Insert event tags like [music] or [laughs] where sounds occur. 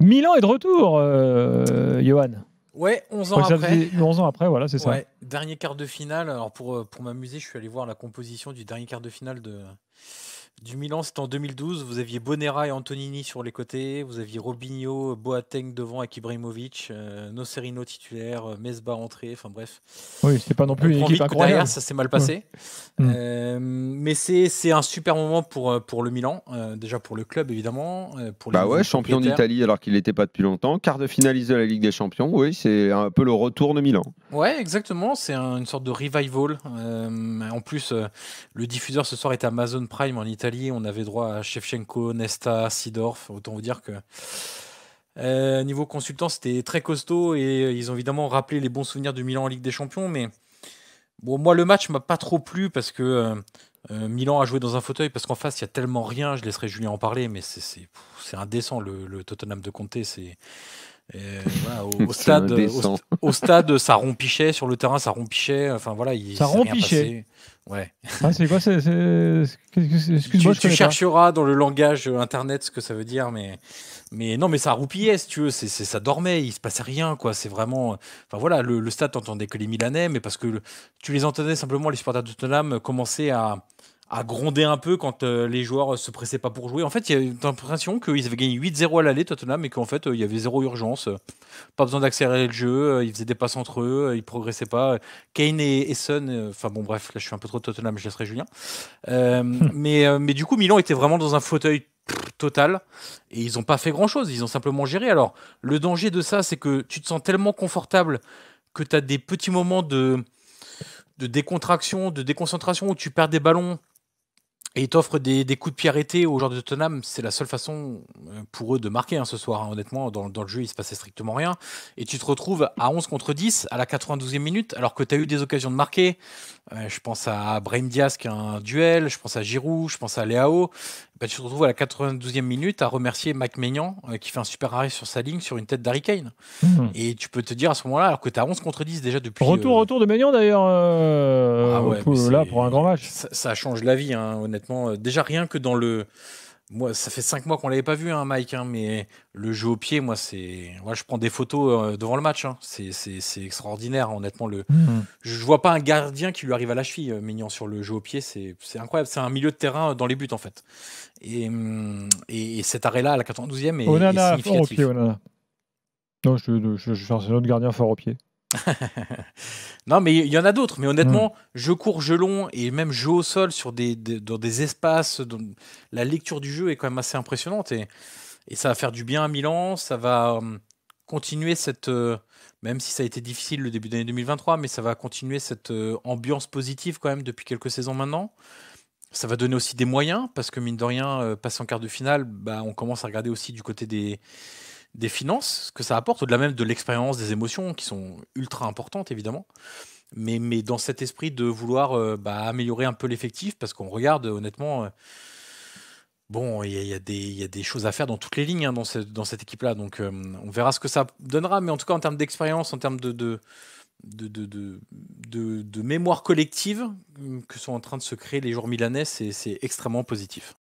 Milan est de retour, euh, Johan. Ouais, 11 ans après. 11 ans après, voilà, c'est ça. dernier quart de finale. Alors pour, euh, pour m'amuser, je suis allé voir la composition du dernier quart de finale de, du Milan, c'était en 2012. Vous aviez Bonera et Antonini sur les côtés. Vous aviez Robinho, Boateng devant avec Ibrahimovic, euh, Nocerino titulaire, euh, Mesba entrée. Enfin bref. Oui, c'était pas non plus euh, une équipe incroyable. ça s'est mal passé. Mm. mais c'est un super moment pour, pour le Milan. déjà pour le club, évidemment. Pour les bah ouais, champion d'Italie alors qu'il n'était pas depuis longtemps. Quart de finaliste de la Ligue des Champions. Oui, c'est un peu le retour de Milan. Ouais, exactement. C'est une sorte de revival. en plus, le diffuseur ce soir est Amazon Prime en Italie on avait droit à Shevchenko, Nesta, Sidorf. Autant vous dire que euh, niveau consultant, c'était très costaud et euh, ils ont évidemment rappelé les bons souvenirs du Milan en Ligue des Champions. Mais bon, moi, le match m'a pas trop plu parce que euh, Milan a joué dans un fauteuil parce qu'en face, il y a tellement rien. Je laisserai Julien en parler, mais c'est indécent le, Tottenham de Conte. C'est. [laughs] au, stade, ça rompichait sur le terrain, ça rompichait. Enfin voilà, il, ça rompichait. Ouais. Ah, c'est quoi tu, chercheras dans le langage euh, internet ce que ça veut dire, mais, mais non, mais ça roupillait, si tu veux, c'est, ça dormait, il se passait rien, quoi. C'est vraiment. Enfin voilà, le, stade stade, n'entendais que les Milanais, mais parce que tu les entendais simplement, les supporters de Tottenham commencer à à gronder un peu quand euh, les joueurs euh, se pressaient pas pour jouer. En fait, il y a l'impression qu'ils avaient gagné 8-0 à l'aller, Tottenham, et qu'en fait, euh, il y avait zéro urgence. pas besoin d'accélérer le jeu, ils faisaient des passes entre eux, ils progressaient pas. Kane et, Son, enfin bon, bref, là, je suis un peu trop Tottenham, je laisserai Julien. [laughs] mais, mais du coup, Milan était vraiment dans un fauteuil total et ils n'ont pas fait grand chose, ils ont simplement géré. Alors, le danger de ça, c'est que tu te sens tellement confortable que tu as des petits moments de de décontraction, de déconcentration où tu perds des ballons et ils t'offrent des, coups de pied arrêtés au genre de Tottenham. C'est la seule façon euh, pour eux de marquer hein, ce soir. Hein. Honnêtement, dans, le jeu, il se passait strictement rien. Et tu te retrouves à 11 contre 10 à la 92e minute, alors que tu as eu des occasions de marquer. Euh, je pense à Brahim Diaz qui a un duel, je pense à Giroud, je pense à Léao, bah, tu te retrouves à la 92e minute à remercier Mac Maignan euh, qui fait un super arrêt sur sa ligne sur une tête d'Harry Kane. Mhm. Et tu peux te dire à ce moment-là, alors que tu as 11 contre 10 déjà depuis. Retour, euh, retour de Maignan d'ailleurs, euh, ah là pour un grand match. Ça, change la vie, hein, honnêtement. Déjà rien que dans le moi, ça fait cinq mois qu'on l'avait pas vu, hein, Mike, hein, mais le jeu au pied, moi, c'est. Moi, je prends des photos euh, devant le match. Hein. C'est extraordinaire, hein, honnêtement. Le... ne mmh. Je vois pas un gardien qui lui arrive à la cheville, euh, Mignon, sur le jeu au pied. C'est incroyable. C'est un milieu de terrain euh, dans les buts, en fait. Et, mmh, cet arrêt-là, à la 92e, est, Onana, Fort au pied, Onana. Non, je, je, un autre gardien fort au pied. [laughs] non, mais il y en a d'autres. Mais honnêtement, mm. je cours, je long et même joue au sol sur des, dans des espaces, dont la lecture du jeu est quand même assez impressionnante. Et, et ça va faire du bien à Milan. Ça va hum, continuer cette. Euh, même si ça a été difficile le début d'année 2023, mais ça va continuer cette euh, ambiance positive quand même depuis quelques saisons maintenant. Ça va donner aussi des moyens, parce que mine de rien, euh, passer en quart de finale, bah, on commence à regarder aussi du côté des, des finances, ce que ça apporte, au-delà même de l'expérience, des émotions qui sont ultra importantes évidemment. Mais, mais dans cet esprit de vouloir euh, bah, améliorer un peu l'effectif, parce qu'on regarde honnêtement, euh, bon, il y, y, a des choses à faire dans toutes les lignes hein, dans, cette équipe-là. Donc euh, on verra ce que ça donnera. Mais en tout cas, en termes d'expérience, en termes de, de de, de, mémoire collective que sont en train de se créer les jours milanais, c'est extrêmement positif.